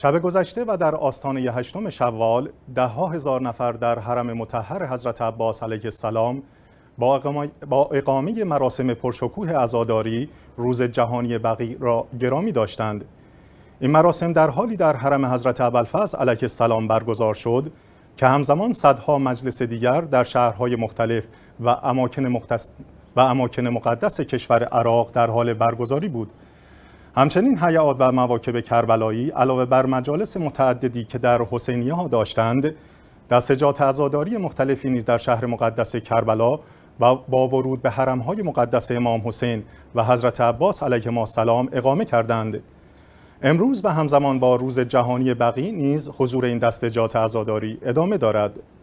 شب گذشته و در آستانه هشتم شوال دهها هزار نفر در حرم متحر حضرت عباس علیه السلام با اقامه مراسم پرشکوه عزاداری روز جهانی بقی را گرامی داشتند این مراسم در حالی در حرم حضرت عبالفز علیه السلام برگزار شد که همزمان صدها مجلس دیگر در شهرهای مختلف و اماکن, و اماکن مقدس کشور عراق در حال برگزاری بود همچنین حیات و مواکب کربلایی علاوه بر مجالس متعددی که در حسینیه ها داشتند دستجات عزاداری مختلفی نیز در شهر مقدس کربلا و با ورود به های مقدس امام حسین و حضرت عباس ما السلام اقامه کردند امروز و همزمان با روز جهانی بقی نیز حضور این دستجات عزاداری ادامه دارد